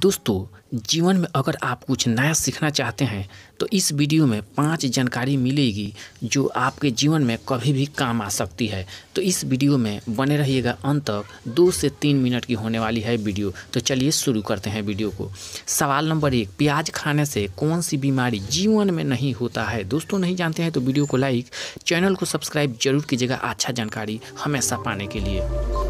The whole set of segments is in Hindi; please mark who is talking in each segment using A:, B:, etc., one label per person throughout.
A: दोस्तों जीवन में अगर आप कुछ नया सीखना चाहते हैं तो इस वीडियो में पांच जानकारी मिलेगी जो आपके जीवन में कभी भी काम आ सकती है तो इस वीडियो में बने रहिएगा अंत तक दो से तीन मिनट की होने वाली है वीडियो तो चलिए शुरू करते हैं वीडियो को सवाल नंबर एक प्याज खाने से कौन सी बीमारी जीवन में नहीं होता है दोस्तों नहीं जानते हैं तो वीडियो को लाइक चैनल को सब्सक्राइब जरूर कीजिएगा अच्छा जानकारी हमेशा पाने के लिए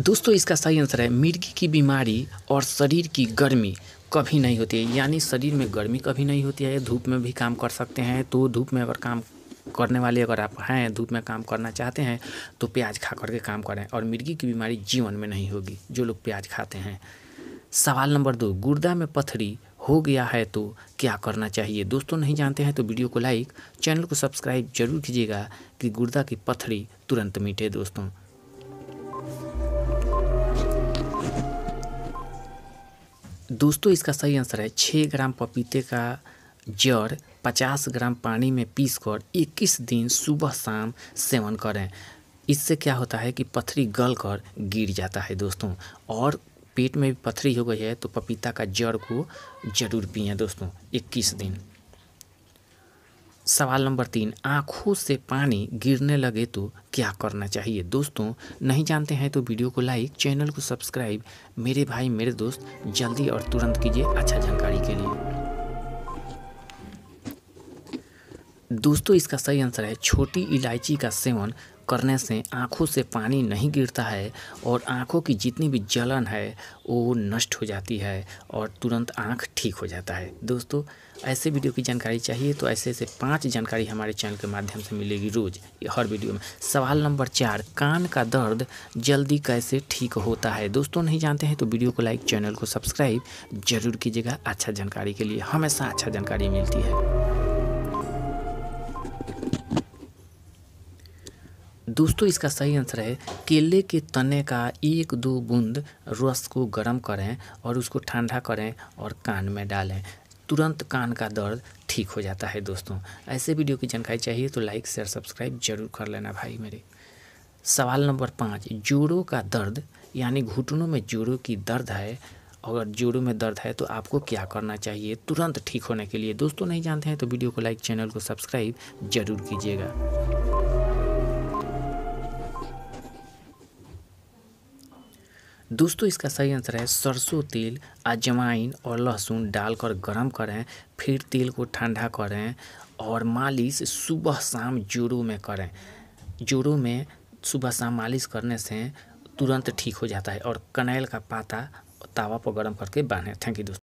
A: दोस्तों इसका सही आंसर है मिर्गी की बीमारी और शरीर की गर्मी कभी नहीं होती है यानी शरीर में गर्मी कभी नहीं होती है धूप में भी काम कर सकते हैं तो धूप में अगर काम करने वाले अगर आप हैं धूप में काम करना चाहते हैं तो प्याज खा करके काम करें और मिर्गी की बीमारी जीवन में नहीं होगी जो लोग प्याज खाते हैं सवाल नंबर दो गुर्दा में पथरी हो गया है तो क्या करना चाहिए दोस्तों नहीं जानते हैं तो वीडियो को लाइक चैनल को सब्सक्राइब जरूर कीजिएगा कि गुर्दा की पथरी तुरंत मिटे दोस्तों दोस्तों इसका सही आंसर है छः ग्राम पपीते का जड़ पचास ग्राम पानी में पीस कर इक्कीस दिन सुबह शाम सेवन करें इससे क्या होता है कि पथरी गल कर गिर जाता है दोस्तों और पेट में भी पथरी हो गई है तो पपीता का जड़ को जरूर पिए दोस्तों इक्कीस दिन सवाल नंबर तीन आँखों से पानी गिरने लगे तो क्या करना चाहिए दोस्तों नहीं जानते हैं तो वीडियो को लाइक चैनल को सब्सक्राइब मेरे भाई मेरे दोस्त जल्दी और तुरंत कीजिए अच्छा जानकारी के लिए दोस्तों इसका सही आंसर है छोटी इलायची का सेवन करने से आँखों से पानी नहीं गिरता है और आँखों की जितनी भी जलन है वो नष्ट हो जाती है और तुरंत आँख ठीक हो जाता है दोस्तों ऐसे वीडियो की जानकारी चाहिए तो ऐसे ऐसे पांच जानकारी हमारे चैनल के माध्यम से मिलेगी रोज़ हर वीडियो में सवाल नंबर चार कान का दर्द जल्दी कैसे ठीक होता है दोस्तों नहीं जानते हैं तो वीडियो को लाइक चैनल को सब्सक्राइब जरूर कीजिएगा अच्छा जानकारी के लिए हमेशा अच्छा जानकारी मिलती है दोस्तों इसका सही आंसर है केले के तने का एक दो बूंद रस को गर्म करें और उसको ठंडा करें और कान में डालें तुरंत कान का दर्द ठीक हो जाता है दोस्तों ऐसे वीडियो की जानकारी चाहिए तो लाइक शेयर सब्सक्राइब जरूर कर लेना भाई मेरे सवाल नंबर पाँच जोड़ों का दर्द यानी घुटनों में जोड़ों की दर्द है अगर जोड़ों में दर्द है तो आपको क्या करना चाहिए तुरंत ठीक होने के लिए दोस्तों नहीं जानते हैं तो वीडियो को लाइक चैनल को सब्सक्राइब जरूर कीजिएगा दोस्तों इसका सही आंसर है सरसों तेल अजवाइन और लहसुन डालकर गर्म करें फिर तेल को ठंडा करें और मालिश सुबह शाम जोड़ों में करें जोड़ों में सुबह शाम मालिश करने से तुरंत ठीक हो जाता है और कनेल का पाता तावा पर गर्म करके बांधें थैंक यू दोस्तों